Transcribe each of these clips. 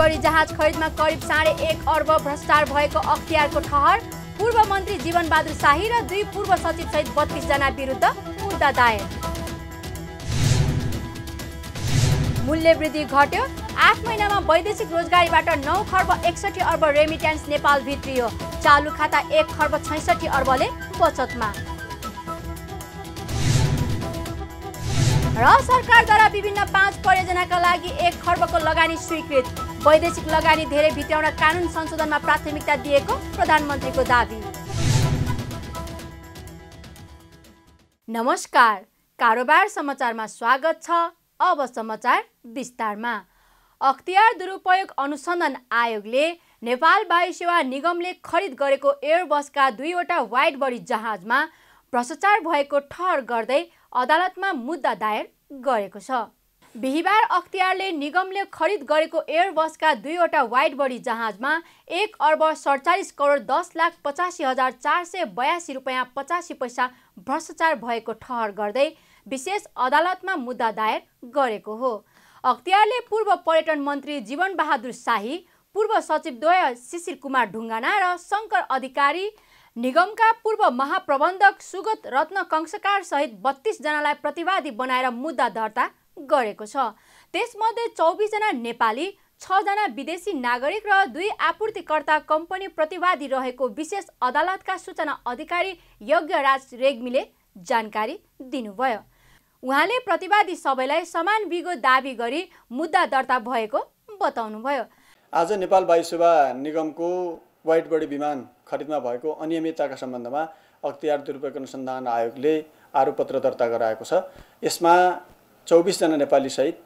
बढी जहाज खरिदमा करिब साढे एक अर्ब भ्रष्टाचार भएको अख्तियारको ठहर पूर्व मन्त्री जीवनबहादुर शाही र दुई पूर्व सचिव सहित जना विरुद्ध मुद्दा दायर मूल्य वृद्धि घट्यो आठ महिनामा वैदेशिक रोजगारीबाट नौ खर्ब एकसठी अर्ब रेमिट्यान्स नेपाल भित्रियो चालु खाता एक खर्ब छैसठी अर्बले बचतमा र सरकारद्वारा विभिन्न पाँच परियोजनाका लागि एक खर्बको लगानी स्वीकृत वैदेशिक लगानी धेरै भित्याउन कानुन संशोधनमा प्राथमिकता दिएको प्रधानमन्त्रीको दावी नमस्कार कारोबार समाचारमा स्वागत छ अब समाचार विस्तारमा अख्तियार दुरुपयोग अनुसन्धान आयोगले नेपाल वायुसेवा निगमले खरिद गरेको एयरबसका दुईवटा वाइड बडी जहाजमा भ्रष्टाचार भएको ठहर गर्दै अदालतमा मुद्दा दायर गरेको छ बिहिबार अख्तियारले निगमले खरिद गरेको एयरबसका दुईवटा वाइड बडी जहाजमा एक अर्ब सडचालिस करोड दस लाख पचासी हजार चार सय बयासी रुपियाँ पचासी पैसा भ्रष्टाचार भएको ठहर गर्दै विशेष अदालतमा मुद्दा दायर गरेको हो अख्तियारले पूर्व पर्यटन मन्त्री जीवनबहादुर शाही पूर्व सचिवद्वय शिशिर कुमार ढुङ्गाना र शङ्कर अधिकारी निगमका पूर्व महाप्रबन्धक सुगत रत्न सहित बत्तिसजनालाई प्रतिवादी बनाएर मुद्दा दर्ता गरेको छ त्यसमध्ये चौबिसजना नेपाली छजना विदेशी नागरिक र दुई आपूर्तिकर्ता कम्पनी प्रतिवादी रहेको विशेष अदालतका सूचना अधिकारी यज्ञराज रेग्मीले जानकारी दिनुभयो उहाँले प्रतिवादी सबैलाई समान बिगो दावी गरी मुद्दा दर्ता भएको बताउनुभयो आज नेपाल वायुसेवा निगमको वाइट बडी विमान खरिदमा भएको अनियमितताका सम्बन्धमा अख्तियार दुरुपयोग अनुसन्धान आयोगले आरोपपत्र दर्ता गराएको छ यसमा चौबिसजना नेपालीसहित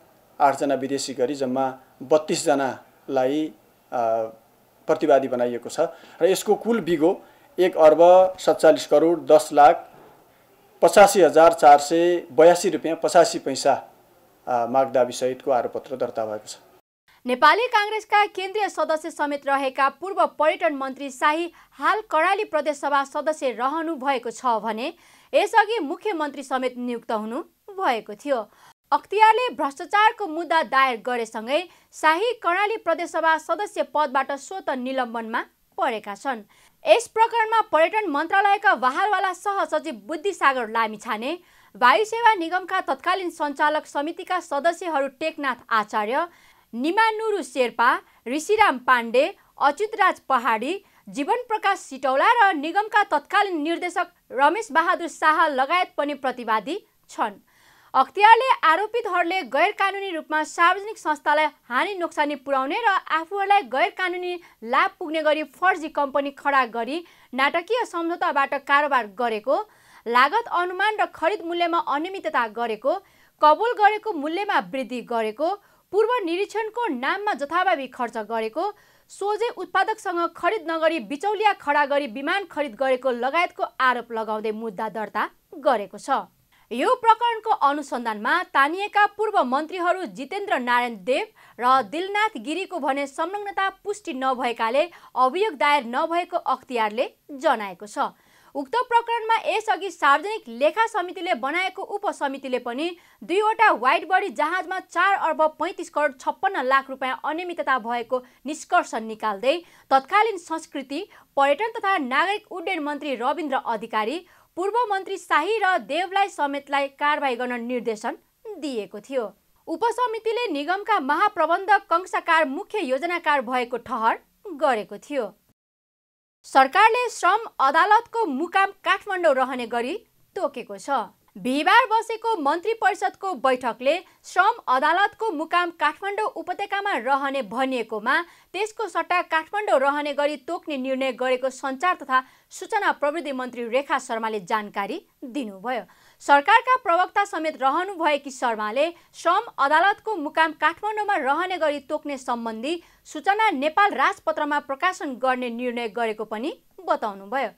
आठजना विदेशी गरी जम्मा बत्तिसजनालाई प्रतिवादी बनाइएको छ र यसको कुल बिगो एक अर्ब सत्तालिस करोड दस लाख पचासी हजार चार सय बयासी रुपियाँ पचासी पैसा माग आरोपपत्र दर्ता भएको छ नेपाली काङ्ग्रेसका केन्द्रीय सदस्य समेत रहेका पूर्व पर्यटन मन्त्री शाही हाल कर्णाली प्रदेशसभा सदस्य रहनु भएको छ भने यसअघि मुख्यमन्त्री समेत नियुक्त हुनु भएको थियो अख्तियारले भ्रष्टाचारको मुद्दा दायर गरेसँगै शाही कर्णाली प्रदेशसभा सदस्य पदबाट स्वत निलम्बनमा परेका छन् यस प्रकरणमा पर्यटन मन्त्रालयका वाहारवाला सहसचिव बुद्धिसागर लामिछाने वायु निगमका तत्कालीन सञ्चालक समितिका सदस्यहरू टेकनाथ आचार्य निमानुरु शेर्पा ऋषिराम पाण्डे अच्युतराज पहाडी जीवन प्रकाश सिटौला र निगमका तत्कालीन निर्देशक रमेश बहादुर शाह लगायत पनि प्रतिवादी छन् अख्तियारले आरोपितहरूले गैर कानुनी रूपमा सार्वजनिक संस्थालाई हानि नोक्सानी पुर्याउने र आफूहरूलाई गैर कानुनी लाभ पुग्ने गरी फर्जी कम्पनी खडा गरी नाटकीय सम्झौताबाट कारोबार गरेको लागत अनुमान र खरिद मूल्यमा अनियमितता गरेको कबुल गरेको मूल्यमा वृद्धि गरेको पूर्व निरीक्षणको नाममा जथाभावी खर्च गरेको सोझे उत्पादकसँग खरिद नगरी बिचौलिया खडा गरी विमान खरिद गरेको लगायतको आरोप लगाउँदै मुद्दा दर्ता गरेको छ यो प्रकरणको अनुसन्धानमा तानिएका पूर्व मन्त्रीहरू जितेन्द्र नारायण देव र दिलनाथ गिरीको भने संलग्नता पुष्टि नभएकाले अभियोग दायर नभएको अख्तियारले जनाएको छ उक्त प्रकरणमा यसअघि सार्वजनिक लेखा समितिले बनाएको उपसमितिले पनि दुईवटा वाइट बडी जहाजमा चार अर्ब पैँतिस करोड छप्पन्न लाख रुपियाँ अनियमितता भएको निष्कर्ष निकाल्दै तत्कालीन संस्कृति पर्यटन तथा नागरिक उड्डयन मन्त्री रविन्द्र अधिकारी पूर्व मन्त्री शाही र देवलाई समेतलाई कारवाही गर्न निर्देशन दिएको थियो उपसमितिले निगमका महाप्रबन्धक कंसाकार मुख्य योजनाकार भएको ठहर गरेको थियो सरकारले श्रम अदालतको मुकाम काठमाडौँ रहने गरी तोकेको छ बिहिबार बसेको मन्त्री परिषदको बैठकले श्रम अदालतको मुकाम काठमाडौँ उपत्यकामा रहने भनिएकोमा त्यसको सट्टा काठमाडौँ रहने गरी तोक्ने निर्णय गरेको सञ्चार तथा सूचना प्रविधि मन्त्री रेखा शर्माले जानकारी दिनुभयो सरकारका प्रवक्ता समेत रहनुभएकी शर्माले श्रम अदालतको मुकाम काठमाडौँमा रहने गरी तोक्ने सम्बन्धी सूचना नेपाल राजपत्रमा प्रकाशन गर्ने निर्णय गरेको पनि बताउनुभयो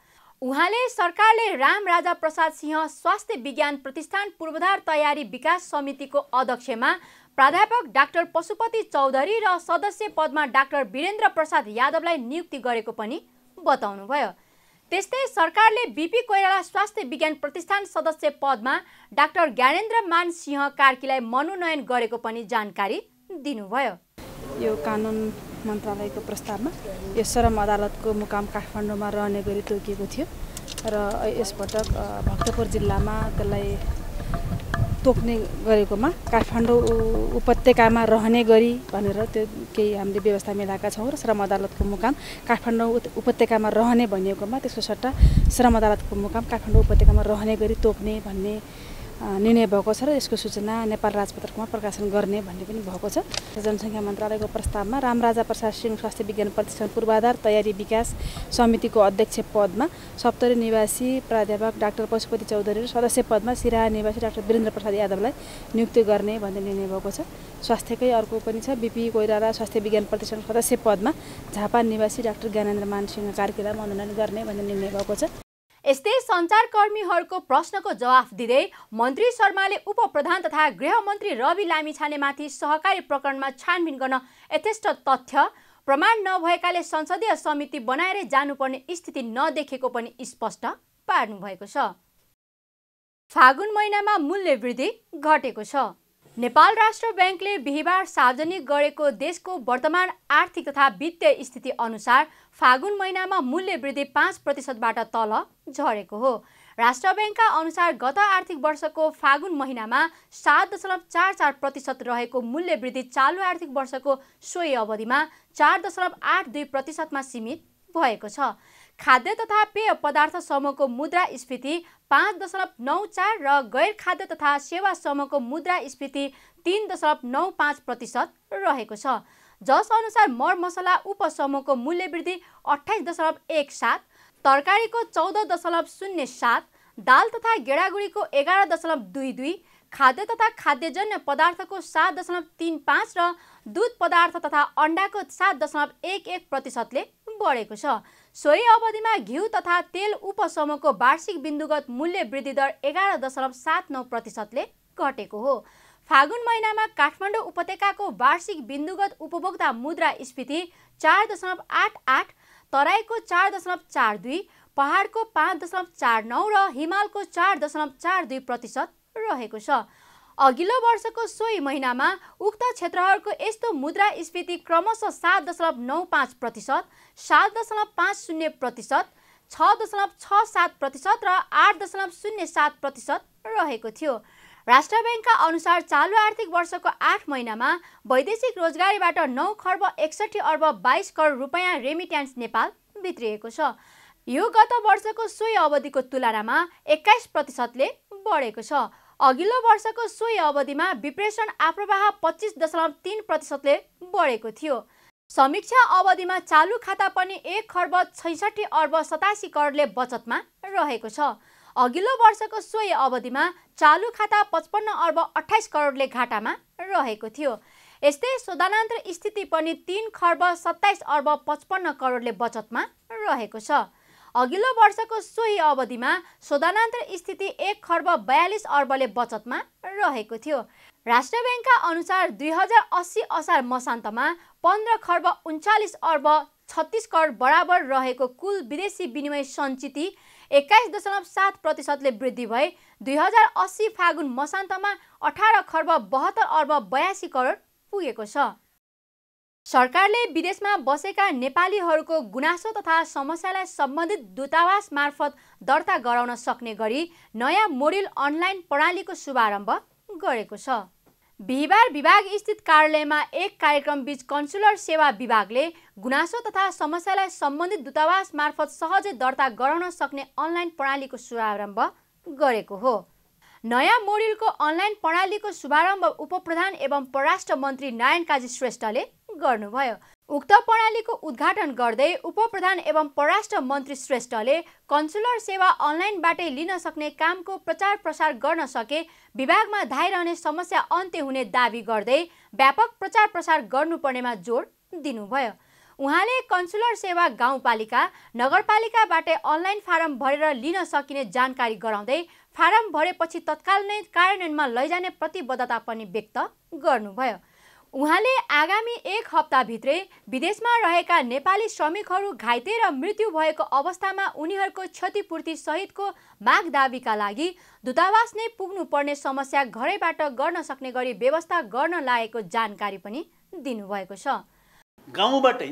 उहाँले सरकारले राम राजा प्रसाद सिंह स्वास्थ्य विज्ञान प्रतिष्ठान पूर्वाधार तयारी विकास समितिको अध्यक्षमा प्राध्यापक डाक्टर पशुपति चौधरी र सदस्य पदमा डाक्टर वीरेन्द्र प्रसाद यादवलाई नियुक्ति गरेको पनि बताउनुभयो त्यस्तै सरकारले बिपी कोइराला स्वास्थ्य विज्ञान प्रतिष्ठान सदस्य पदमा डाक्टर ज्ञानेन्द्र मान सिंह कार्कीलाई मनोनयन गरेको पनि जानकारी दिनुभयो यो कानुन मन्त्रालयको प्रस्तावमा यो श्रम अदालतको मुकाम काठमाडौँमा रहने गरी तोकिएको थियो र यसपटक भक्तपुर जिल्लामा त्यसलाई तोक्ने गरेकोमा काठमाडौँ उपत्यकामा रहने गरी भनेर त्यो केही हामीले व्यवस्था मिलाएका छौँ र श्रम अदालतको मुकाम काठमाडौँ उपत्यकामा रहने भनिएकोमा त्यसको सट्टा श्रम अदालतको मुकाम काठमाडौँ उपत्यकामा रहने गरी तोक्ने भन्ने निर्णय भएको छ र यसको सूचना नेपाल राजपत्रकोमा प्रकाशन गर्ने भन्ने पनि भएको छ जनसङ्ख्या मन्त्रालयको प्रस्तावमा रामराजा प्रसाद सिंह स्वास्थ्य विज्ञान प्रतिष्ठान पूर्वाधार तयारी विकास समितिको अध्यक्ष पदमा सप्तरी निवासी प्राध्यापक डाक्टर पशुपति चौधरी र सदस्य पदमा सिराहा निवासी डाक्टर वीरेन्द्र प्रसाद यादवलाई नियुक्ति गर्ने भन्ने निर्णय भएको छ स्वास्थ्यकै अर्को पनि छ बिपी कोइराला स्वास्थ्य विज्ञान प्रतिष्ठान सदस्य पदमा झापा निवासी डाक्टर ज्ञानेन्द्र मानसिंह कार्कीलाई मनोनयन गर्ने भन्ने निर्णय भएको छ यस्तै सञ्चारकर्मीहरूको प्रश्नको जवाफ दिँदै मन्त्री शर्माले उपप्रधान तथा गृहमन्त्री रवि लामिछानेमाथि सहकारी प्रकरणमा छानबिन गर्न यथेष्ट तथ्य प्रमाण नभएकाले संसदीय समिति बनाएरै जानुपर्ने स्थिति नदेखेको पनि स्पष्ट पार्नुभएको छ फागुन महिनामा मूल्य वृद्धि घटेको छ नेपाल राष्ट्र ब्याङ्कले बिहिबार सार्वजनिक गरेको देशको वर्तमान आर्थिक तथा वित्तीय स्थिति अनुसार फागुन महिनामा मूल्य वृद्धि पाँच प्रतिशतबाट तल झरेको हो राष्ट्र ब्याङ्कका अनुसार गत आर्थिक वर्षको फागुन महिनामा सात दशमलव चार चार प्रतिशत रहेको मूल्य वृद्धि चालु आर्थिक वर्षको सोही अवधिमा चार दशमलव आठ दुई प्रतिशतमा सीमित भएको छ खाद्य तथा पेय पदार्थ समूहको मुद्रा स्फीति पाँच दशमलव नौ चार र गैर खाद्य तथा सेवा समूहको मुद्रास्फीति तिन दशमलव नौ पाँच प्रतिशत रहेको छ जसअनुसार मरमसला उपसमूहको मूल्यवृद्धि अठाइस दशमलव एक सात तरकारीको चौध दशमलव शून्य सात दाल तथा गेडागुडीको एघार दशमलव दुई दुई खाद्य तथा खाद्यजन्य पदार्थको सात दशमलव तिन पाँच र दुध पदार्थ तथा अन्डाको सात दशमलव एक एक प्रतिशतले बढेको छ सोही अवधिमा घिउ तथा तेल उपसमूहको वार्षिक बिन्दुगत मूल्य वृद्धि दर एघार दशमलव सात नौ प्रतिशतले घटेको हो फागुन महिनामा काठमाडौँ उपत्यकाको वार्षिक बिन्दुगत उपभोक्ता मुद्रा स्फीति चार दशमलव आठ आठ तराईको चार दशमलव चार दुई पहाडको पाँच दशमलव चार नौ र हिमालको चार दशमलव चार दुई प्रतिशत रहेको छ अघिल्लो वर्षको सोही महिनामा उक्त क्षेत्रहरूको यस्तो मुद्रा स्फीति क्रमशः सात दशमलव नौ पाँच प्रतिशत सात दशमलव पाँच शून्य प्रतिशत छ दशमलव छ सात प्रतिशत र आठ दशमलव शून्य सात प्रतिशत रहेको थियो राष्ट्र ब्याङ्कका अनुसार चालु आर्थिक वर्षको आठ महिनामा वैदेशिक रोजगारीबाट नौ खर्ब एकसठी अर्ब बाइस करोड रुपियाँ रेमिट्यान्स नेपाल भित्रिएको छ यो गत वर्षको सोही अवधिको तुलनामा एक्काइस प्रतिशतले बढेको छ अघिल्लो वर्षको सोही अवधिमा विप्रेषण आप्रवाह पच्चिस दशमलव तिन प्रतिशतले बढेको थियो समीक्षा अवधिमा चालु खाता पनि एक खर्ब छैसठी अर्ब सतासी करोडले बचतमा रहेको छ अघिल्लो वर्षको सोही अवधिमा चालु खाता पचपन्न अर्ब अठाइस करोडले घाटामा रहेको थियो यस्तै स्थिति पनि तिन खर्ब सत्ताइस अर्ब पचपन्न करोडले बचतमा रहेको छ अघिल्लो वर्षको सोही अवधिमा शोधनान्तर स्थिति एक खर्ब बयालिस अर्बले बचतमा रहेको थियो राष्ट्र ब्याङ्कका अनुसार दुई हजार अस्सी असार मसान्तमा पन्ध्र खर्ब उन्चालिस अर्ब छत्तिस करोड बराबर रहेको कुल विदेशी विनिमय सञ्चित एक्काइस दशमलव सात प्रतिशतले वृद्धि भए दुई हजार अस्सी फागुन मसान्तमा अठार खर्ब बहत्तर अर्ब बयासी करोड पुगेको छ सरकारले विदेशमा बसेका नेपालीहरूको गुनासो तथा समस्यालाई सम्बन्धित दूतावास मार्फत दर्ता गराउन सक्ने गरी नयाँ मोडेल अनलाइन प्रणालीको शुभारम्भ गरेको छ बिहिबार विभाग स्थित कार्यालयमा एक कार्यक्रम बीच कन्सुलर सेवा विभागले गुनासो तथा समस्यालाई सम्बन्धित दूतावास मार्फत सहजै दर्ता गराउन सक्ने अनलाइन प्रणालीको शुभारम्भ गरेको हो नयाँ मोडिलको अनलाइन प्रणालीको शुभारम्भ उपप्रधान एवं परराष्ट्र मन्त्री नारायण काजी श्रेष्ठले गर्नुभयो उक्त प्रणालीको उद्घाटन गर्दै उपप्रधान एवं परराष्ट्र मन्त्री श्रेष्ठले कन्सुलर सेवा अनलाइनबाटै लिन सक्ने कामको प्रचार प्रसार गर्न सके विभागमा धाइरहने समस्या अन्त्य हुने दावी गर्दै व्यापक प्रचार प्रसार गर्नुपर्नेमा जोड दिनुभयो उहाँले कन्सुलर सेवा गाउँपालिका नगरपालिकाबाटै अनलाइन फारम भरेर लिन सकिने जानकारी गराउँदै फारम भरेपछि तत्काल नै कार्यान्वयनमा लैजाने प्रतिबद्धता पनि व्यक्त गर्नुभयो उहाँले आगामी एक हप्ताभित्रै विदेशमा रहेका नेपाली श्रमिकहरू घाइते र मृत्यु भएको अवस्थामा उनीहरूको क्षतिपूर्ति सहितको माग दावीका लागि दूतावास नै पुग्नुपर्ने समस्या घरैबाट गर्न सक्ने गरी व्यवस्था गर्न लागेको जानकारी पनि दिनुभएको छ गाउँबाटै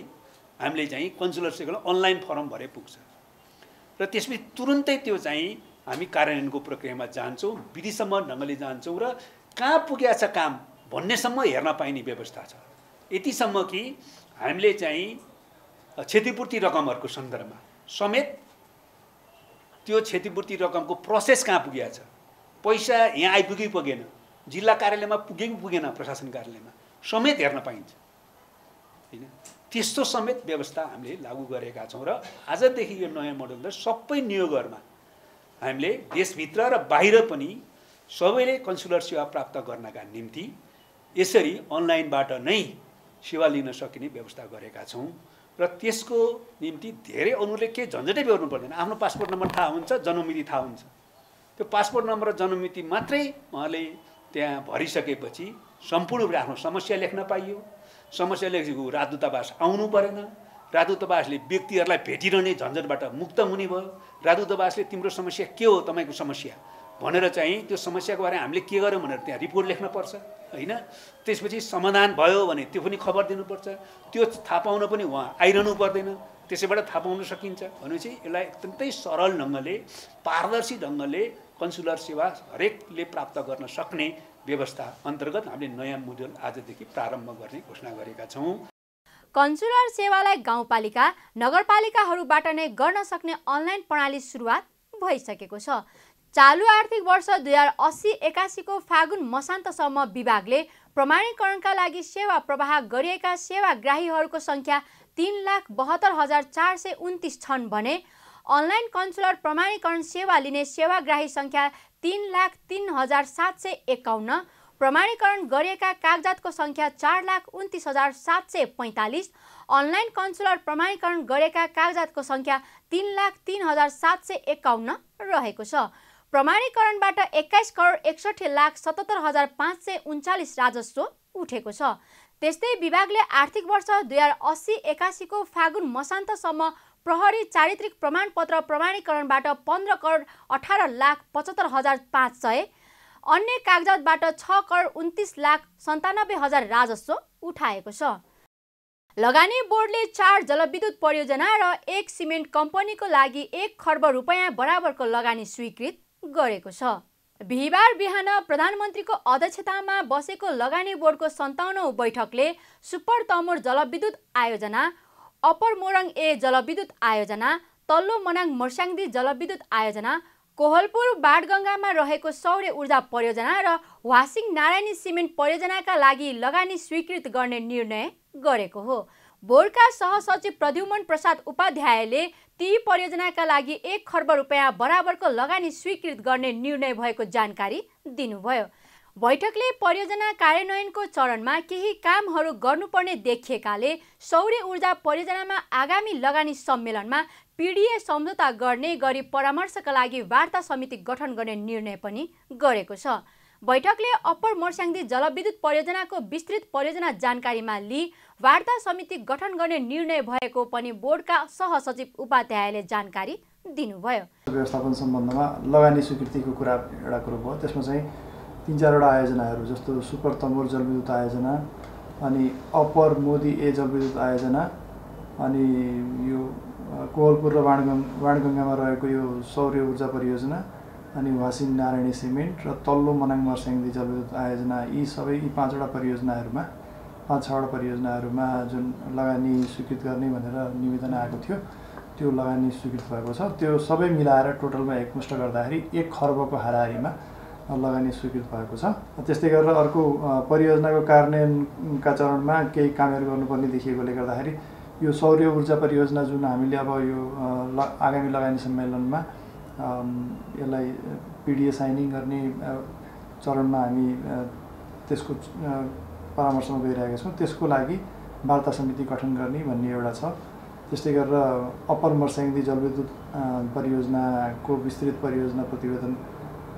हामीले चाहिँ कन्सुलर कन्सुलरसिपलाई अनलाइन फर्म भरे पुग्छ र त्यसपछि तुरुन्तै त्यो चाहिँ हामी कार्यान्वयनको प्रक्रियामा जान्छौँ विधिसम्म ढङ्गले जान्छौँ र कहाँ छ काम भन्नेसम्म हेर्न पाइने व्यवस्था छ यतिसम्म कि हामीले चाहिँ क्षतिपूर्ति रकमहरूको सन्दर्भमा समेत त्यो क्षतिपूर्ति रकमको प्रोसेस कहाँ पुगेको छ पैसा यहाँ आइपुगि पुगेन जिल्ला कार्यालयमा पुगे पुगेन प्रशासन कार्यालयमा समेत हेर्न पाइन्छ होइन त्यस्तो समेत व्यवस्था हामीले लागू गरेका छौँ र आजदेखि यो नयाँ मोडलले सबै नियोगहरूमा हामीले देशभित्र र बाहिर पनि सबैले कन्सुलर सेवा प्राप्त गर्नका निम्ति यसरी अनलाइनबाट नै सेवा लिन सकिने व्यवस्था गरेका छौँ र त्यसको निम्ति धेरै अरूले केही झन्झटै गर्नु पर्दैन आफ्नो पासपोर्ट नम्बर थाहा हुन्छ जन्ममिति थाहा हुन्छ त्यो पासपोर्ट नम्बर र जन्ममिति मात्रै उहाँले त्यहाँ भरिसकेपछि सम्पूर्ण आफ्नो समस्या लेख्न पाइयो समस्या लेखेको राजदूतावास आउनु परेन राजदूतावासले व्यक्तिहरूलाई भेटिरहने झन्झटबाट मुक्त हुने भयो राजदूतावासले तिम्रो समस्या के हो तपाईँको समस्या भनेर चाहिँ त्यो समस्याको बारेमा हामीले के गर्यौँ भनेर त्यहाँ रिपोर्ट लेख्न पर्छ होइन त्यसपछि समाधान भयो भने त्यो पनि खबर दिनुपर्छ त्यो थाहा पाउन पनि उहाँ आइरहनु पर्दैन त्यसैबाट थाहा पाउन सकिन्छ भनेपछि यसलाई अत्यन्तै सरल ढङ्गले पारदर्शी ढङ्गले कन्सुलर सेवा हरेकले प्राप्त गर्न सक्ने व्यवस्था अन्तर्गत हामीले नयाँ मोडल आजदेखि प्रारम्भ गर्ने घोषणा गरेका छौँ कन्सुलर सेवालाई गाउँपालिका नगरपालिकाहरूबाट नै गर्न सक्ने अनलाइन प्रणाली सुरुवात भइसकेको छ चालु आर्थिक वर्ष दुई हजार अस्सी एकासीको फागुन मसान्तसम्म विभागले प्रमाणीकरणका लागि सेवा प्रवाह गरिएका सेवाग्राहीहरूको सङ्ख्या तिन लाख बहत्तर हजार चार सय उन्तिस छन् भने अनलाइन कन्सुलर प्रमाणीकरण सेवा लिने सेवाग्राही सङ्ख्या तिन लाख तिन हजार सात सय एकाउन्न प्रमाणीकरण गरिएका कागजातको सङ्ख्या चार लाख उन्तिस हजार सात सय पैँतालिस अनलाइन कन्सुलर प्रमाणीकरण गरेका कागजातको सङ्ख्या तिन लाख तिन हजार सात सय एकाउन्न रहेको छ प्रमाणीकरणबाट एक्काइस करोड एकसठी लाख सतहत्तर हजार पाँच सय उन्चालिस राजस्व उठेको छ त्यस्तै विभागले आर्थिक वर्ष दुई हजार अस्सी एकासीको फागुन मसान्तसम्म प्रहरी चारित्रिक प्रमाणपत्र प्रमाणीकरणबाट पन्ध्र करोड अठार लाख पचहत्तर हजार पाँच सय अन्य कागजातबाट छ करोड उन्तिस लाख सन्तानब्बे हजार राजस्व उठाएको छ लगानी बोर्डले चार जलविद्युत परियोजना र एक सिमेन्ट कम्पनीको लागि एक खर्ब रुपियाँ बराबरको लगानी स्वीकृत गरेको छ बिहिबार बिहान प्रधानमन्त्रीको अध्यक्षतामा बसेको लगानी बोर्डको सन्ताउनौ बैठकले सुपर तमोर जलविद्युत आयोजना अप्पर मोरङ ए जलविद्युत आयोजना तल्लो मनाङ मर्स्याङदी जलविद्युत आयोजना कोहलपुर बाढगङ्गामा रहेको सौर्य ऊर्जा परियोजना र वासिङ नारायणी सिमेन्ट परियोजनाका लागि लगानी स्वीकृत गर्ने निर्णय गरेको हो बोर्डका सहसचिव प्रद्युमन प्रसाद उपाध्यायले ती परियोजनाका लागि एक खर्ब रुपियाँ बराबरको लगानी स्वीकृत गर्ने निर्णय भएको जानकारी दिनुभयो बैठकले परियोजना कार्यान्वयनको चरणमा केही कामहरू गर्नुपर्ने देखिएकाले सौर्य ऊर्जा परियोजनामा आगामी लगानी सम्मेलनमा पिडिए सम्झौता गर्ने गरी परामर्शका लागि वार्ता समिति गठन गर्ने निर्णय पनि गरेको छ बैठकले अप्पर मर्स्याङ्दी जलविद्युत परियोजनाको विस्तृत परियोजना जानकारीमा लिई वार्ता समिति गठन गर्ने निर्णय भएको पनि बोर्डका सहसचिव उपाध्यायले जानकारी दिनुभयो व्यवस्थापन सम्बन्धमा लगानी स्वीकृतिको कुरा एउटा कुरो भयो त्यसमा चाहिँ तिन चारवटा आयोजनाहरू जस्तो सुपर तमोर जलविद्युत आयोजना अनि अप्पर मोदी ए जलविद्युत आयोजना अनि यो कोवलपुर र वाणगङ वाणगङ्गामा रहेको यो सौर्य ऊर्जा परियोजना अनि वासिङ नारायणी सिमेन्ट र तल्लो मनाङ मर्स्याङ्दी जलविद्युत आयोजना यी सबै यी पाँचवटा परियोजनाहरूमा पाँच छवटा परियोजनाहरूमा जुन लगानी स्वीकृत गर्ने भनेर निवेदन आएको थियो त्यो लगानी स्वीकृत भएको छ त्यो सबै मिलाएर टोटलमा एकमुष्ट गर्दाखेरि एक खर्बको हाराहारीमा लगानी स्वीकृत भएको छ त्यस्तै गरेर अर्को परियोजनाको कार्यान्वयनका चरणमा केही कामहरू गर्नुपर्ने देखिएकोले गर्दाखेरि यो सौर्य ऊर्जा परियोजना जुन हामीले अब यो ल आगामी लगानी सम्मेलनमा यसलाई पिडिए साइनिङ गर्ने चरणमा हामी त्यसको परामर्शमा गइरहेका छौँ त्यसको लागि वार्ता समिति गठन गर्ने भन्ने एउटा छ त्यस्तै गरेर अप्पर मर्स्याङ्दी जलविद्युत परियोजनाको विस्तृत परियोजना प्रतिवेदन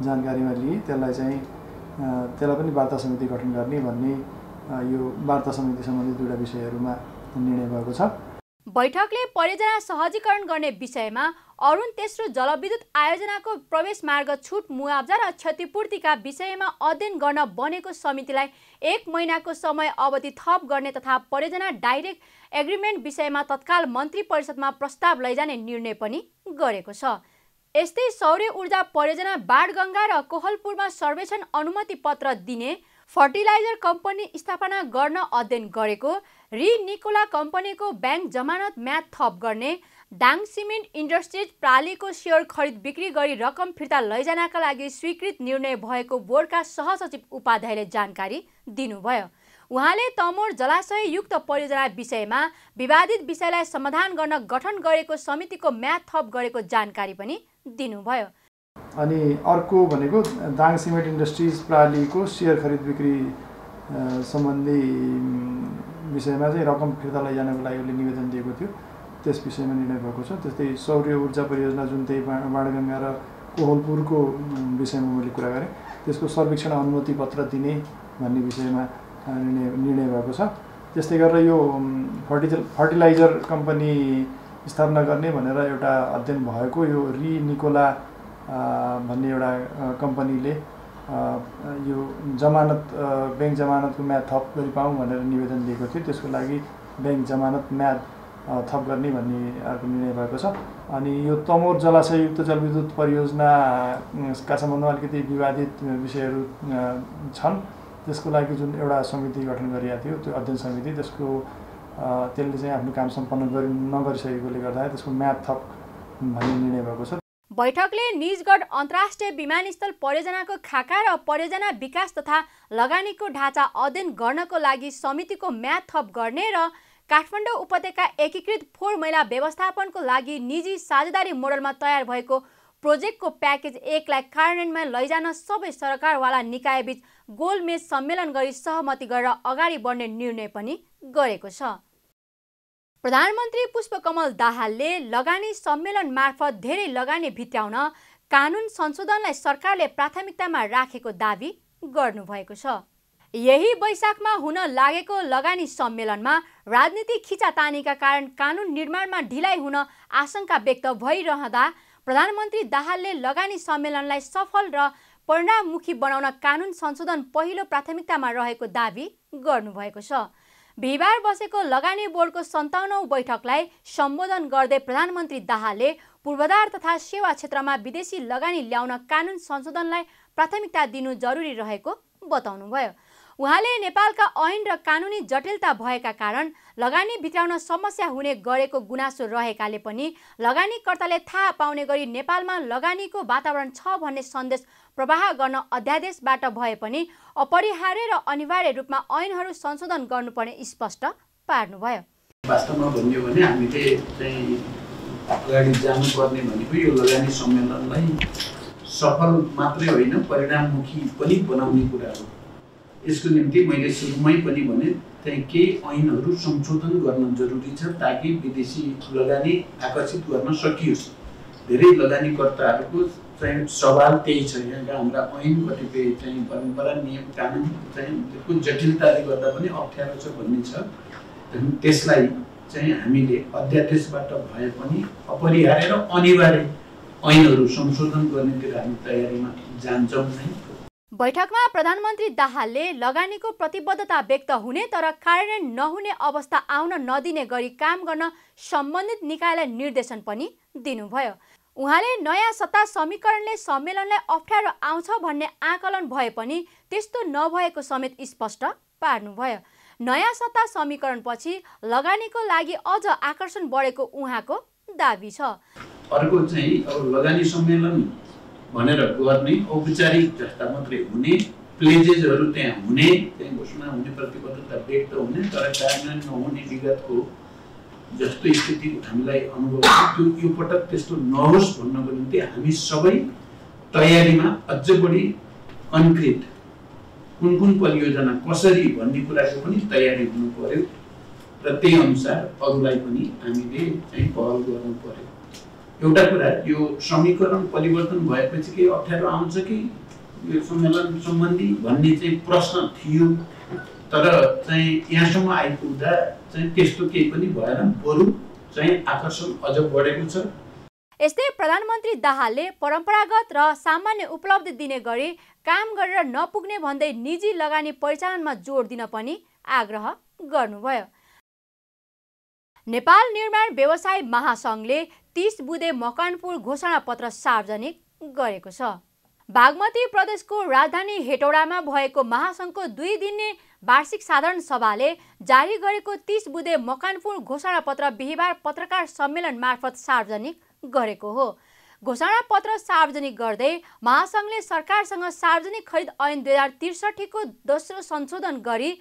जानकारीमा लिएँ त्यसलाई चाहिँ त्यसलाई पनि वार्ता समिति गठन गर्ने भन्ने यो वार्ता समिति सम्बन्धी दुईवटा विषयहरूमा निर्णय भएको छ बैठकले परियोजना सहजीकरण गर्ने विषयमा अरुण तेस्रो जलविद्युत आयोजनाको प्रवेश मार्ग छुट मुआब्जा र क्षतिपूर्तिका विषयमा अध्ययन गर्न बनेको समितिलाई एक महिनाको समय अवधि थप गर्ने तथा परियोजना डाइरेक्ट एग्रिमेन्ट विषयमा तत्काल मन्त्री परिषदमा प्रस्ताव लैजाने निर्णय पनि गरेको छ यस्तै सौर्य ऊर्जा परियोजना बाढगङ्गा र कोहलपुरमा सर्वेक्षण अनुमति पत्र दिने फर्टिलाइजर कम्पनी स्थापना गर्न अध्ययन गरेको रि निकोला कम्पनीको ब्याङ्क जमानत म्याथ थप गर्ने डाङ सिमेन्ट इन्डस्ट्रिज प्रालीको सेयर खरिद बिक्री गरी रकम फिर्ता लैजानका लागि स्वीकृत निर्णय भएको बोर्डका सहसचिव उपाध्यायले जानकारी दिनुभयो उहाँले तमोर जलाशययुक्त परियोजना विषयमा विवादित विषयलाई समाधान गर्न गठन गरेको समितिको म्याद थप गरेको जानकारी पनि दिनुभयो अनि अर्को भनेको दाङ सिमेन्ट इन्डस्ट्रिज प्रालीको सेयर खरिद बिक्री सम्बन्धी विषयमा चाहिँ रकम फिर्ता लैजानको लागि उसले निवेदन दिएको थियो त्यस विषयमा निर्णय भएको छ त्यस्तै सौर्य ऊर्जा परियोजना जुन त्यही बाणगङ्गा र कोहलपुरको विषयमा मैले कुरा गरेँ त्यसको सर्वेक्षण अनुमति पत्र दिने भन्ने विषयमा निर्णय निर्णय भएको छ त्यस्तै गरेर यो फर्टिज फर्टिलाइजर कम्पनी स्थापना गर्ने भनेर एउटा अध्ययन भएको यो रि निकोला भन्ने एउटा कम्पनीले यो जमानत ब्याङ्क जमानतको म्याद थप गरी पाऊँ भनेर निवेदन दिएको थियो त्यसको लागि ब्याङ्क जमानत म्याद थप गर्ने भन्ने अर्को निर्णय भएको छ अनि यो तमोर जलाशययुक्त जलविद्युत परियोजनाका सम्बन्धमा अलिकति विवादित विषयहरू छन् त्यसको लागि जुन एउटा समिति गठन गरिएको थियो त्यो अध्ययन समिति त्यसको त्यसले चाहिँ आफ्नो काम सम्पन्न गरि नगरिसकेकोले गर्दा त्यसको म्याद थप भन्ने निर्णय भएको छ बैठकले निजगढ अन्तर्राष्ट्रिय विमानस्थल परियोजनाको खाका र परियोजना विकास तथा लगानीको ढाँचा अध्ययन गर्नको लागि समितिको म्याद थप गर्ने र काठमाडौँ उपत्यका एकीकृत फोहोर मैला व्यवस्थापनको लागि निजी साझेदारी मोडलमा तयार भएको प्रोजेक्टको प्याकेज एकलाई कार्यान्वयनमा लैजान सबै सरकारवाला निकायबीच गोलमेज सम्मेलन गरी सहमति गरेर अगाडि बढ्ने निर्णय पनि गरेको छ प्रधानमन्त्री पुष्पकमल दाहालले लगानी सम्मेलन मार्फत धेरै लगानी भित्याउन कानुन संशोधनलाई सरकारले प्राथमिकतामा राखेको दावी गर्नुभएको छ यही वैशाखमा हुन लागेको लगानी सम्मेलनमा राजनीतिक खिचातानीका कारण कानुन निर्माणमा ढिलाइ हुन आशंका व्यक्त भइरहँदा प्रधानमन्त्री दाहालले लगानी सम्मेलनलाई सफल र परिणाममुखी बनाउन कानुन संशोधन पहिलो प्राथमिकतामा रहेको दावी गर्नुभएको छ बिहिबार बसेको लगानी बोर्डको सन्ताउनौँ बैठकलाई सम्बोधन गर्दै प्रधानमन्त्री दाहालले पूर्वाधार तथा सेवा क्षेत्रमा विदेशी लगानी ल्याउन कानुन संशोधनलाई प्राथमिकता दिनु जरुरी रहेको बताउनुभयो उहाँले नेपालका ऐन र कानुनी जटिलता भएका कारण लगानी भित्राउन समस्या हुने गरेको गुनासो रहेकाले पनि लगानीकर्ताले थाहा पाउने गरी नेपालमा लगानीको वातावरण छ भन्ने सन्देश प्रवाह गर्न अध्यादेशबाट भए पनि अपरिहार्य र अनिवार्य रूपमा ऐनहरू संशोधन गर्नुपर्ने स्पष्ट पार्नुभयो वास्तवमा भनियो भने हामीले अगाडि जानुपर्ने भनेको यो लगानी सम्मेलनलाई सफल मात्रै होइन परिणाममुखी पनि बनाउने कुरा हो यसको निम्ति मैले सुरुमै पनि भने त्यहाँ केही ऐनहरू संशोधन गर्न जरुरी छ ताकि विदेशी लगानी आकर्षित गर्न सकियोस् धेरै लगानीकर्ताहरूको चाहिँ सवाल त्यही छ यहाँका हाम्रा ऐन कतिपय चाहिँ परम्परा नियम कानुन चाहिँ त्यसको जटिलताले गर्दा पनि अप्ठ्यारो छ भन्ने छ त्यसलाई चाहिँ हामीले अध्यादेशबाट भए पनि अपरिहार र अनिवार्य ऐनहरू संशोधन गर्नेतिर हामी तयारीमा जान्छौँ चाहिँ बैठकमा प्रधानमन्त्री दाहालले लगानीको प्रतिबद्धता व्यक्त हुने तर कार्यान्वयन नहुने अवस्था आउन नदिने गरी काम गर्न सम्बन्धित निकायलाई निर्देशन पनि दिनुभयो उहाँले नयाँ सत्ता समीकरणले सम्मेलनलाई अप्ठ्यारो आउँछ भन्ने आकलन भए पनि त्यस्तो नभएको समेत स्पष्ट पार्नुभयो नयाँ सत्ता समीकरणपछि लगानीको लागि अझ आकर्षण बढेको उहाँको दावी छ अर्को चाहिँ लगानी सम्मेलन भनेर गर्ने औपचारिक जस्ता मात्रै हुने प्लेजेसहरू त्यहाँ हुने त्यहाँ घोषणा हुने प्रतिबद्धता व्यक्त हुने तर कार्यान्वयन नहुने विगतको जस्तो स्थिति हामीलाई अनुभव त्यो यो पटक त्यस्तो नहोस् भन्नको निम्ति हामी सबै तयारीमा अझ बढी कन्क्रिट कुन कुन परियोजना कसरी भन्ने कुराको पनि तयारी हुनु पर्यो र त्यही अनुसार अरूलाई पनि हामीले चाहिँ पहल गर्नु पर्यो एउटा कुरा यो समीकरण परिवर्तन भएपछि केही अप्ठ्यारो आउँछ कि यो सम्मेलन सम्बन्धी भन्ने चाहिँ प्रश्न थियो तर चाहिँ यहाँसम्म आइपुग्दा चाहिँ त्यस्तो केही पनि भएन बरु चाहिँ आकर्षण अझ बढेको छ यस्तै प्रधानमन्त्री दाहालले परम्परागत र सामान्य उपलब्धि दिने गरी काम गरेर नपुग्ने भन्दै निजी लगानी पहिचानमा जोड दिन पनि आग्रह गर्नुभयो नेपाल निर्माण व्यवसाय महासङ्घले तिस बुधे मकनपुर घोषणापत्र सार्वजनिक गरेको छ बागमती प्रदेशको राजधानी हेटौडामा भएको महासङ्घको दुई दिने वार्षिक साधारण सभाले जारी गरेको तिस बुधे मकनपुर घोषणापत्र बिहिबार पत्रकार सम्मेलन मार्फत सार्वजनिक गरेको हो घोषणापत्र सार्वजनिक गर्दै महासङ्घले सरकारसँग सार्वजनिक खरिद ऐन दुई हजार त्रिसठीको दोस्रो संशोधन गरी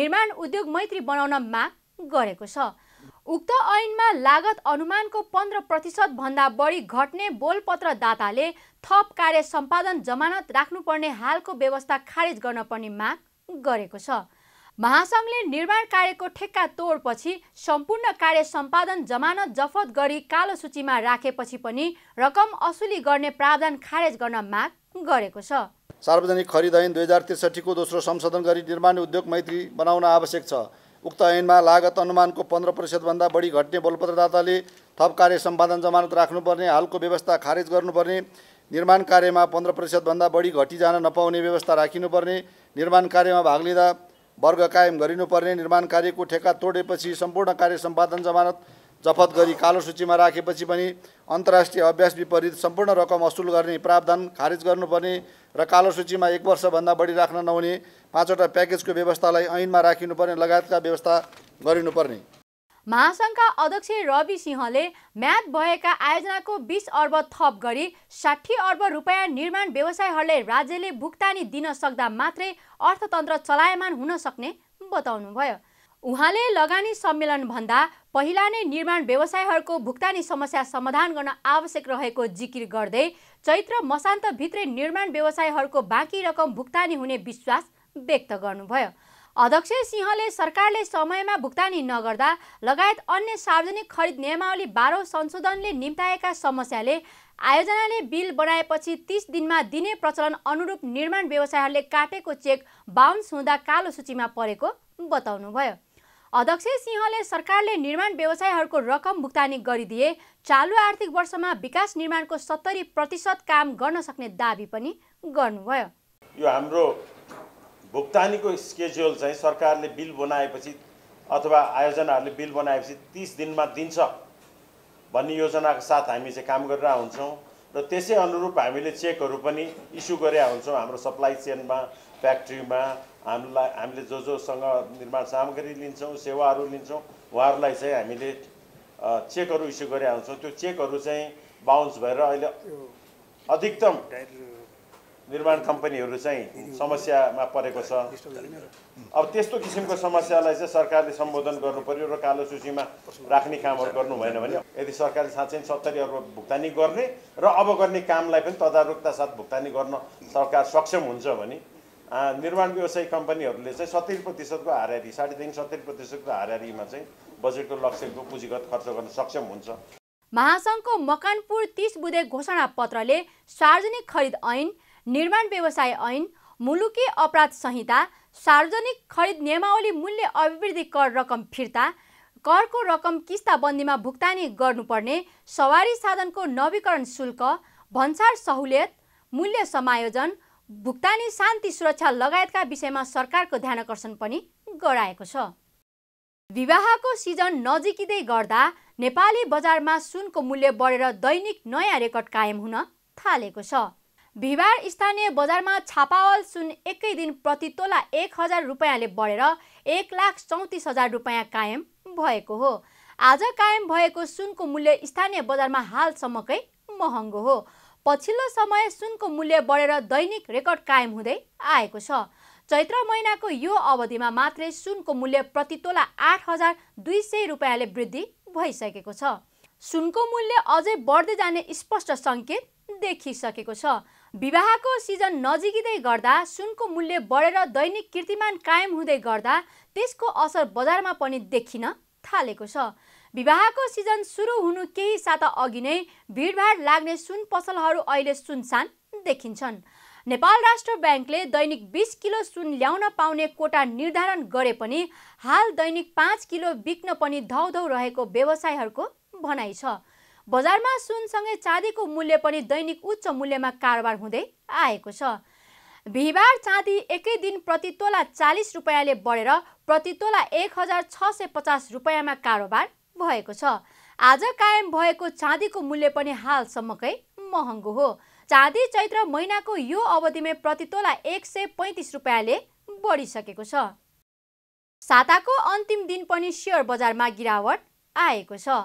निर्माण उद्योग मैत्री बनाउन माग गरेको छ उक्त ऐनमा लागत अनुमानको पन्ध्र प्रतिशतभन्दा बढी घट्ने बोलपत्रदाताले थप कार्य सम्पादन जमानत राख्नुपर्ने हालको व्यवस्था खारेज गर्न पर्ने माग गरेको छ महासङ्घले निर्माण कार्यको ठेक्का तोडपछि सम्पूर्ण कार्य सम्पादन जमानत जफत गरी कालो सूचीमा राखेपछि पनि रकम असुली गर्ने प्रावधान खारेज गर्न माग गरेको छ सार्वजनिक खरिद ऐन दुई हजार त्रिसठीको दोस्रो संशोधन गरी निर्माण उद्योग मैत्री बनाउन आवश्यक छ उक्त ऐनमा लागत अनुमानको पन्ध्र प्रतिशतभन्दा बढी घट्ने बलपत्रदाताले थप कार्य सम्पादन जमानत राख्नुपर्ने हालको व्यवस्था खारेज गर्नुपर्ने निर्माण कार्यमा पन्ध्र प्रतिशतभन्दा बढी घटी जान नपाउने व्यवस्था राखिनुपर्ने निर्माण कार्यमा भाग लिँदा वर्ग कायम गरिनुपर्ने निर्माण कार्यको ठेक्का तोडेपछि सम्पूर्ण कार्य सम्पादन जमानत जफत गरी कालो सूचीमा राखेपछि पनि अन्तर्राष्ट्रिय अभ्यास विपरीत सम्पूर्ण रकम असुल गर्ने प्रावधान खारेज गर्नुपर्ने र कालो सूचीमा एक वर्षभन्दा बढी राख्न नहुने पाँचवटा प्याकेजको व्यवस्थालाई ऐनमा राखिनुपर्ने लगायतका व्यवस्था गरिनुपर्ने महासङ्घका अध्यक्ष रवि सिंहले म्याद भएका आयोजनाको बिस अर्ब थप गरी साठी अर्ब रुपियाँ निर्माण व्यवसायहरूले राज्यले भुक्तानी दिन सक्दा मात्रै अर्थतन्त्र चलायमान हुन सक्ने बताउनुभयो उहाँले लगानी सम्मेलनभन्दा पहिला नै निर्माण व्यवसायहरूको भुक्तानी समस्या समाधान गर्न आवश्यक रहेको जिकिर गर्दै चैत्र मसान्तभित्रै निर्माण व्यवसायहरूको बाँकी रकम भुक्तानी हुने विश्वास व्यक्त गर्नुभयो अध्यक्ष सिंहले सरकारले समयमा भुक्तानी नगर्दा लगायत अन्य सार्वजनिक खरिद नियमावली बाह्रौँ संशोधनले निम्ताएका समस्याले आयोजनाले बिल बनाएपछि तिस दिनमा दिने प्रचलन अनुरूप निर्माण व्यवसायहरूले काटेको चेक बााउन्स हुँदा कालो सूचीमा परेको बताउनुभयो अध्यक्ष सिंहले सरकारले निर्माण व्यवसायहरूको रकम भुक्तानी गरिदिए चालु आर्थिक वर्षमा विकास निर्माणको सत्तरी प्रतिशत काम गर्न सक्ने दावी पनि गर्नुभयो यो हाम्रो भुक्तानीको स्केड्युल चाहिँ सरकारले बिल बनाएपछि अथवा आयोजनाहरूले बिल बनाएपछि तिस दिनमा दिन्छ भन्ने योजनाको साथ हामी चाहिँ काम गरेर हुन्छौँ र त्यसै अनुरूप हामीले चेकहरू पनि इस्यु गरेका हुन्छौँ हाम्रो सप्लाई चेनमा फ्याक्ट्रीमा हामीलाई हामीले जो जोसँग निर्माण सामग्री लिन्छौँ सेवाहरू लिन्छौँ उहाँहरूलाई चाहिँ हामीले चेकहरू इस्यु गरिहाल्छौँ त्यो चेकहरू चाहिँ बााउन्स भएर अहिले अधिकतम निर्माण कम्पनीहरू चाहिँ समस्यामा परेको छ अब त्यस्तो किसिमको समस्यालाई चाहिँ सरकारले सम्बोधन गर्नु पऱ्यो र कालो सूचीमा राख्ने कामहरू गर्नु भएन भने यदि सरकारले साँच्चै सत्तरी अर्ब भुक्तानी गर्ने र अब गर्ने कामलाई पनि तदारुकता साथ भुक्तानी गर्न सरकार सक्षम हुन्छ भने निर्माण व्यवसायी कम्पनीहरूले चाहिँ सत्तरी प्रतिशतको हाराहारी साढेदेखि सत्तरी प्रतिशतको हाराहारीमा चाहिँ बजेटको लक्ष्यको पुँजीगत खर्च गर्न सक्षम हुन्छ महासङ्घको मकानपुर तिस बुधे घोषणा पत्रले सार्वजनिक खरिद ऐन निर्माण व्यवसाय ऐन मुलुकी अपराध संहिता सार्वजनिक खरिद नियमावली मूल्य अभिवृद्धि कर रकम फिर्ता करको रकम किस्ताबन्दीमा भुक्तानी गर्नुपर्ने सवारी साधनको नवीकरण शुल्क भन्सार सहुलियत मूल्य समायोजन भुक्तानी शान्ति सुरक्षा लगायतका विषयमा सरकारको ध्यानकर्षण पनि गराएको छ विवाहको सिजन नजिकिँदै गर्दा नेपाली बजारमा सुनको मूल्य बढेर दैनिक नयाँ रेकर्ड कायम हुन थालेको छ बिहिबार स्थानीय बजारमा छापावल सुन एकै दिन प्रति तोला एक हजार रुपियाँले बढेर एक लाख चौतिस हजार रुपियाँ कायम भएको हो आज कायम भएको सुनको मूल्य स्थानीय बजारमा हालसम्मकै महँगो हो पछिल्लो समय सुनको मूल्य बढेर दैनिक रेकर्ड कायम हुँदै आएको छ चैत्र महिनाको यो अवधिमा मात्रै सुनको मूल्य प्रतितोला आठ हजार दुई सय रुपियाँले वृद्धि भइसकेको छ सुनको मूल्य अझै बढ्दै जाने स्पष्ट सङ्केत देखिसकेको छ विवाहको सिजन नजिकिँदै गर्दा सुनको मूल्य बढेर दैनिक कीर्तिमान कायम हुँदै गर्दा त्यसको असर बजारमा पनि देखिन थालेको छ विवाहको सिजन सुरु हुनु केही साता अघि नै भिडभाड लाग्ने सुन पसलहरू अहिले सुनसान देखिन्छन् नेपाल राष्ट्र ब्याङ्कले दैनिक बिस किलो सुन ल्याउन पाउने कोटा निर्धारण गरे पनि हाल दैनिक पाँच किलो बिक्न पनि धौधौ रहेको व्यवसायहरूको भनाइ छ बजारमा सुनसँगै चाँदीको मूल्य पनि दैनिक उच्च मूल्यमा कारोबार हुँदै आएको छ बिहिबार चाँदी एकै दिन प्रति तोला चालिस रुपियाँले बढेर प्रति तोला एक हजार छ सय पचास रुपियाँमा कारोबार भएको छ आज कायम भएको चाँदीको मूल्य पनि हालसम्मकै महँगो हो चाँदी चैत्र महिनाको यो अवधिमै प्रतितोला एक सय पैँतिस रुपियाँले बढिसकेको छ साताको अन्तिम दिन पनि सेयर बजारमा गिरावट आएको छ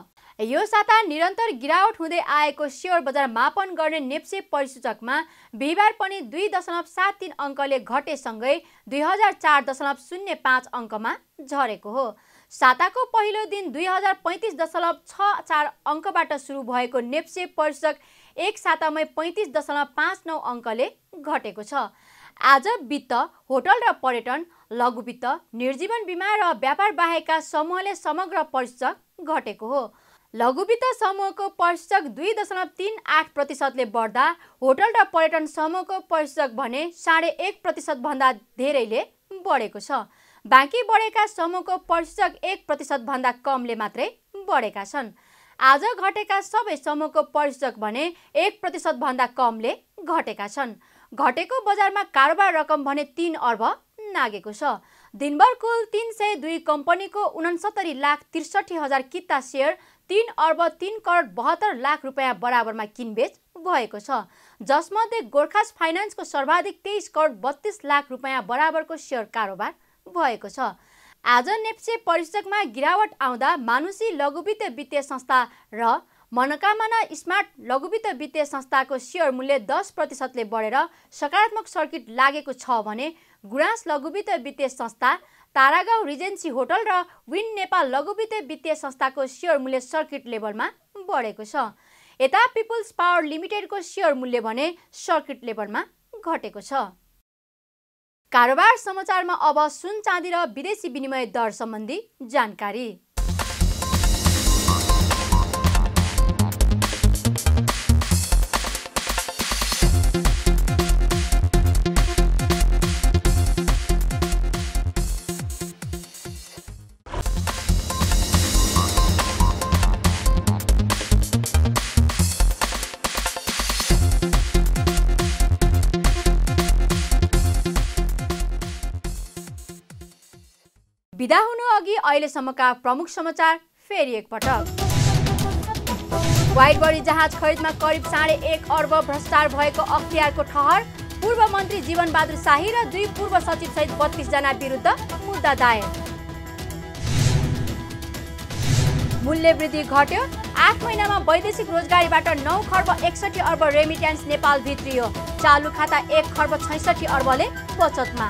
यो साता निरन्तर गिरावट हुँदै आएको सेयर बजार मापन गर्ने नेप्से परिसूचकमा बिहिबार पनि दुई दशमलव सात तिन अङ्कले घटेसँगै दुई हजार चार दशमलव शून्य पाँच अङ्कमा झरेको हो साताको पहिलो दिन दुई हजार पैँतिस दशमलव छ चार अङ्कबाट सुरु भएको नेप्से परिषद एक सातामै पैँतिस दशमलव पाँच नौ अङ्कले घटेको छ आज वित्त होटल र पर्यटन लघुवित्त निर्जीवन बिमा र व्यापार बाहेकका समूहले समग्र परिषद घटेको हो लघुवित्त समूहको परिषद दुई दशमलव तिन आठ प्रतिशतले बढ्दा होटल र पर्यटन समूहको परिषद भने साढे एक प्रतिशतभन्दा धेरैले बढेको छ बाँकी बढेका समूहको प्रतिशत एक प्रतिशतभन्दा कमले मात्रै बढेका छन् आज घटेका सबै समूहको प्रतिशत भने एक प्रतिशतभन्दा कमले घटेका छन् घटेको बजारमा कारोबार रकम भने तिन अर्ब नागेको छ दिनभर कुल तिन सय दुई कम्पनीको उनासत्तरी लाख त्रिसठी हजार किता सेयर तिन अर्ब तिन करोड बहत्तर लाख रुपियाँ बराबरमा किनबेच भएको छ जसमध्ये गोर्खास फाइनान्सको सर्वाधिक तेइस करोड बत्तिस लाख रुपियाँ बराबरको सेयर कारोबार भएको छ आज नेप्से परिषदमा गिरावट आउँदा मानुसी लघुवित्त वित्तीय संस्था र मनोकामना स्मार्ट लघुवित्त वित्तीय संस्थाको सेयर मूल्य दस प्रतिशतले बढेर सकारात्मक सर्किट लागेको छ भने गुराँस लघुवित्त वित्तीय संस्था तारागाउँ रिजेन्सी होटल र विन नेपाल लघुवित्त वित्तीय संस्थाको सेयर मूल्य सर्किट लेभलमा बढेको छ यता पिपुल्स पावर लिमिटेडको सेयर मूल्य भने सर्किट लेभलमा घटेको छ कारोबार समाचारमा अब सुन चाँदी र विदेशी विनिमय दर सम्बन्धी जानकारी अघि अहिलेसम्मका प्रमुख समाचार फेरि एकपटक वाइट बडी जहाज खरिदमा करिब साढे एक अर्ब भ्रष्टाचार भएको अख्तियारको ठहर पूर्व मन्त्री जीवनबहादुर शाही र दुई पूर्व सचिव सचिवसहित जना विरुद्ध मुद्दा दायर मूल्य वृद्धि घट्यो आठ महिनामा वैदेशिक रोजगारीबाट नौ खर्ब एकसठी अर्ब रेमिट्यान्स नेपाल भित्रियो चालु खाता एक खर्ब छैसठी अर्बले बचतमा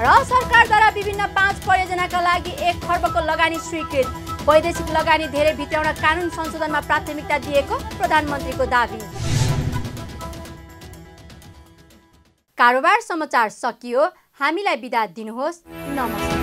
र सरकारद्वारा विभिन्न पाँच परियोजनाका लागि एक खर्बको लगानी स्वीकृत वैदेशिक लगानी धेरै भित्राउन कानुन संशोधनमा प्राथमिकता दिएको प्रधानमन्त्रीको दावी कारोबार समाचार सकियो हामीलाई बिदा दिनुहोस् नमस्कार